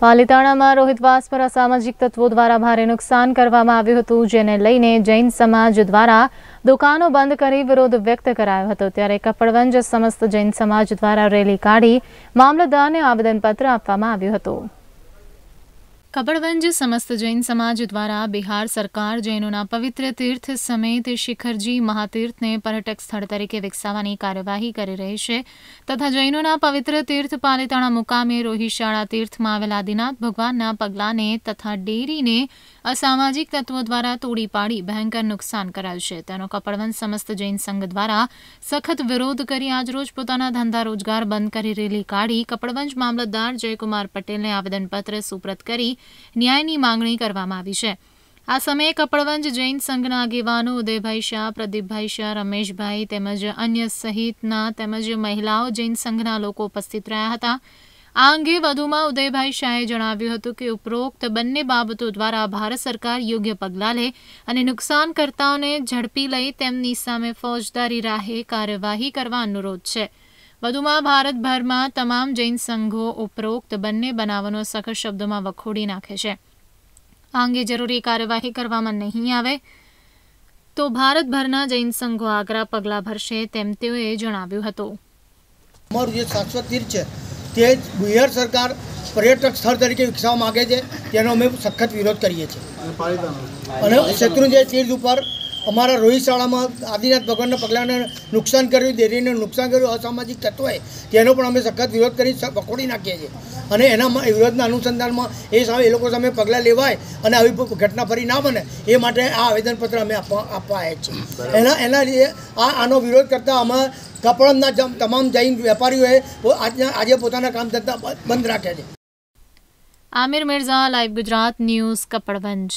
પાલિતાણામાં રોહિતવાસ પર અસામાજિક તત્વો દ્વારા ભારે નુકસાન કરવામાં આવ્યું હતું જેને લઈને જૈન સમાજ દ્વારા દુકાનો બંધ કરી વિરોધ વ્યક્ત કરાયો હતો ત્યારે કપડવંજ સમસ્ત જૈન સમાજ દ્વારા રેલી કાઢી મામલતદારને આવેદનપત્ર આપવામાં આવ્યું હતું કબડવંજ સમસ્ત જૈન સમાજ દ્વારા બિહાર સરકાર જૈનોના પવિત્ર તીર્થ સમેત શિખરજી મહાતીર્થને પર્યટક સ્થળ તરીકે વિકસાવવાની કાર્યવાહી કરી રહી છે તથા જૈનોના પવિત્ર તીર્થ પાલિતાણા મુકામે રોહિશાળા તીર્થમાં આવેલા આદિનાથ ભગવાનના પગલાને તથા ડેરીને અસામાજિક તત્વો દ્વારા તોડી પાડી ભયંકર નુકસાન કરાયું છે તેનો કપડવંજ સમસ્ત જૈન સંઘ દ્વારા સખત વિરોધ કરી આજરોજ પોતાના ધંધા રોજગાર બંધ કરી રેલી કાઢી કપડવંજ મામલતદાર જયકુમાર પટેલને આવેદનપત્ર સુપ્રત કરી ન્યાયની માંગણી કરવામાં આવી છે આ સમયે કપડવંજ જૈન સંઘના આગેવાનો ઉદયભાઈ શાહ પ્રદીપભાઈ શાહ રમેશભાઈ તેમજ અન્ય સહિતના તેમજ મહિલાઓ જૈન સંઘના લોકો ઉપસ્થિત રહ્યા હતા આ અંગે વધુમાં ઉદયભાઈ શાહે જણાવ્યું હતું કે ઉપરોક્ત બંને બાબતો દ્વારા ભારત સરકાર યોગ્ય પગલાં લે અને નુકસાનકર્તાઓને ઝડપી લઈ તેમની સામે ફોજદારી રાહે કાર્યવાહી કરવા અનુરોધ છે વધુમાં ભારતભરમાં તમામ જૈન સંઘો ઉપરોક્ત બંને બનાવોનો સખત શબ્દોમાં વખોડી નાખે છે આ અંગે જરૂરી કાર્યવાહી કરવામાં નહીં આવે તો ભારતભરના જૈન સંઘો આગ્રા પગલાં ભરશે તેમ તેઓએ જણાવ્યું હતું અમારું જે શાશ્વત તીર્થ છે તે બિહાર સરકાર પર્યટક સ્થળ તરીકે વિકસાવવા માગે છે તેનો અમે સખત વિરોધ કરીએ છીએ અને શત્રુંજય તીર્થ ઉપર અમારા રોહિત શાળામાં આદિનાથ ભગવાનના પગલાંને નુકસાન કર્યું દેરીને નુકસાન કર્યું અસામાજિક તત્વોએ તેનો પણ અમે સખત વિરોધ કરી પકોડી નાખીએ છીએ અને એના વિરોધના અનુસંધાનમાં એ સામે એ લોકો સામે પગલાં લેવાય અને આવી ઘટના ફરી ના બને એ માટે આ આવેદનપત્ર અમે આપવા આપવા આવ્યા છીએ એના એના લીધે આ આનો વિરોધ કરતાં અમારા કપડના તમામ જૈન વેપારીઓએ આજના આજે પોતાના કામ ધંધા બંધ રાખ્યા છે આમિર મિર્ઝા લાઈવ ગુજરાત ન્યૂઝ કપડવંજ